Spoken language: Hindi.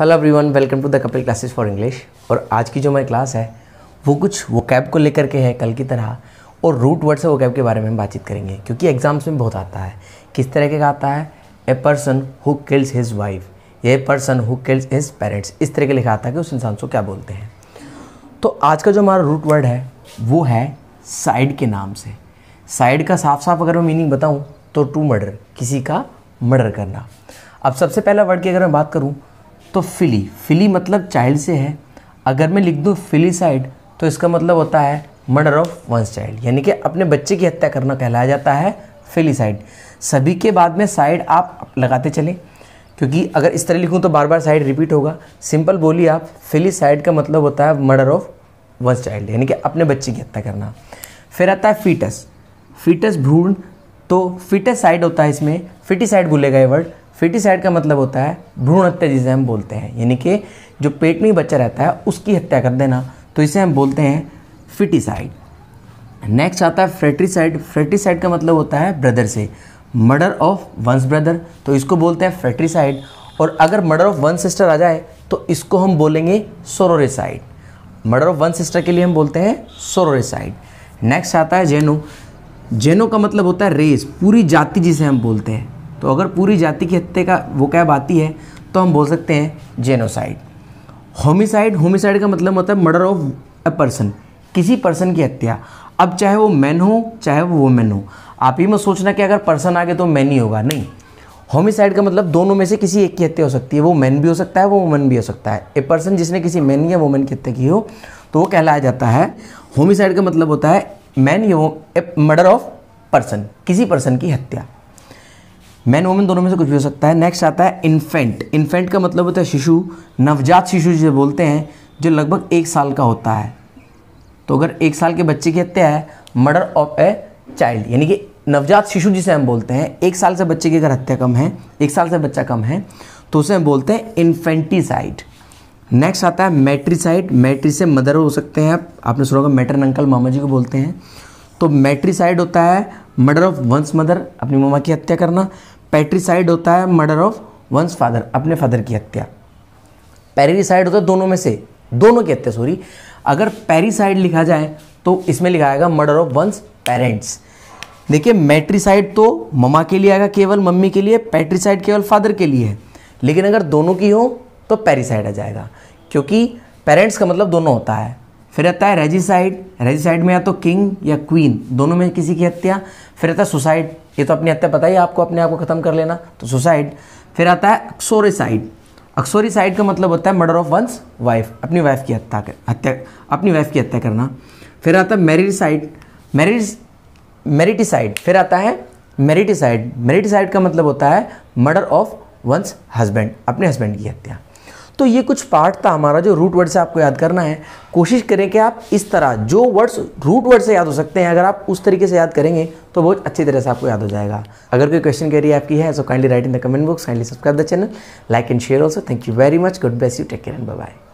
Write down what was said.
hello everyone welcome to the Kapil classes for English और आज की जो हमारी क्लास है वो कुछ वो कैब को लेकर के है कल की तरह और रूट वर्ड से कैब के बारे में हम बातचीत करेंगे क्योंकि एग्जाम्स में बहुत आता है किस तरह का आता है a person who kills his wife a person who kills his parents इस तरह के लिखा आता है कि उस इंसान को क्या बोलते हैं तो आज का जो हमारा रूट वर्ड है वो है साइड के नाम से साइड का साफ साफ अगर मैं मीनिंग बताऊँ तो टू मर्डर किसी का मर्डर करना अब सबसे पहला वर्ड की अगर मैं बात करूँ तो फिली फिली मतलब चाइल्ड से है अगर मैं लिख दूँ फिलीसाइड तो इसका मतलब होता है मर्डर ऑफ वंस चाइल्ड यानी कि अपने बच्चे की हत्या करना कहलाया जाता है फिलीसाइड सभी के बाद में साइड आप लगाते चलें क्योंकि अगर इस तरह लिखूँ तो बार बार साइड रिपीट होगा सिंपल बोली आप फिलीसाइड का मतलब होता है मर्डर ऑफ वंस चाइल्ड यानी कि अपने बच्चे की हत्या करना फिर आता है फीटस फीटस भ्रूण तो फिटस साइड होता है इसमें फिटिसाइड बोलेगा ये वर्ड फिटिसाइड का मतलब होता है भ्रूण हत्या जिसे हम बोलते हैं यानी कि जो पेट में बच्चा रहता है उसकी हत्या कर देना तो इसे हम बोलते हैं फिटिसाइड नेक्स्ट आता है फ्रेट्रीसाइड फ्रेट्रीसाइड का मतलब होता है ब्रदर से मर्डर ऑफ वंस ब्रदर तो इसको बोलते हैं फ्रेट्रीसाइड और अगर मर्डर ऑफ वन सिस्टर आ जाए तो इसको हम बोलेंगे sororicide murder of one sister के लिए हम बोलते हैं सोरोसाइड नेक्स्ट आता है जेनो जेनो का मतलब होता है रेस पूरी जाति जिसे हम बोलते हैं तो अगर पूरी जाति की हत्या का वो कैब आती है तो हम बोल सकते हैं जेनोसाइड होमिसाइड होमिसाइड का मतलब होता है मर्डर ऑफ अ पर्सन किसी पर्सन की हत्या अब चाहे वो मैन हो चाहे वो वुमेन हो आप ही में सोचना कि अगर पर्सन आ गए तो मैन ही होगा नहीं होमिसाइड का मतलब दोनों में से किसी एक की हत्या हो सकती है वो मैन भी हो सकता है वो वुमेन भी हो सकता है ए पर्सन जिसने किसी मैन या वुमेन की हत्या की हो तो वो कहलाया जाता है होमिसाइड का मतलब होता है मैन या मर्डर ऑफ पर्सन किसी पर्सन की हत्या मैन वोमेन दोनों में से कुछ भी हो सकता है नेक्स्ट आता है इन्फेंट इन्फेंट का मतलब होता है शिशु नवजात शिशु जिसे बोलते हैं जो लगभग एक साल का होता है तो अगर एक साल के बच्चे की हत्या है मर्डर ऑफ ए चाइल्ड यानी कि नवजात शिशु जिसे हम बोलते हैं एक साल से बच्चे की अगर हत्या कम है एक साल से बच्चा कम है तो उसे हम बोलते हैं इन्फेंटिसाइड नेक्स्ट आता है मैट्रिसाइड मैट्री से मदर हो सकते हैं आप आपने सुना होगा मैटर अंकल मामा जी को बोलते हैं तो मैट्रिसाइड होता है मर्डर ऑफ वंस मदर अपनी मामा की हत्या करना पैट्रीसाइड होता है मर्डर ऑफ वंस फादर अपने फादर की हत्या पैरिसाइड होता है दोनों में से दोनों की हत्या सॉरी अगर पैरिसाइड लिखा जाए तो इसमें लिखा आएगा मर्डर ऑफ वंस पेरेंट्स देखिए मैट्रीसाइड तो ममा के लिए आएगा केवल मम्मी के लिए पैट्रीसाइड केवल फादर के लिए है लेकिन अगर दोनों की हो तो पैरिसाइड आ जाएगा क्योंकि पेरेंट्स का मतलब दोनों होता है फिर रहता है रेजिसाइड रेजिसाइड में या तो किंग या क्वीन दोनों में किसी की हत्या फिर रहता है सुसाइड ये तो अपनी हत्या पता ही आपको अपने आप को ख़त्म कर लेना तो सुसाइड फिर आता है अक्सोरिसाइड अक्सोरिसाइड का मतलब होता है मर्डर ऑफ वंस वाइफ अपनी वाइफ की हत्या कर हत्या अपनी वाइफ की हत्या करना फिर आता है मेरिटिसाइड मेरिट मेरिटिसाइड फिर आता है मेरिटिसाइड मेरिटिसाइड का मतलब होता है मर्डर ऑफ वंस हस्बैंड अपने हस्बैंड की हत्या तो ये कुछ पार्ट था हमारा जो रूट वर्ड से आपको याद करना है कोशिश करें कि आप इस तरह जो वर्ड्स रूट वर्ड से याद हो सकते हैं अगर आप उस तरीके से याद करेंगे तो बहुत अच्छी तरह से आपको याद हो जाएगा अगर कोई क्वेश्चन कैरी आपकी है so kindly write in the comment box kindly subscribe the channel like and share also thank you very much good bless you take care and bye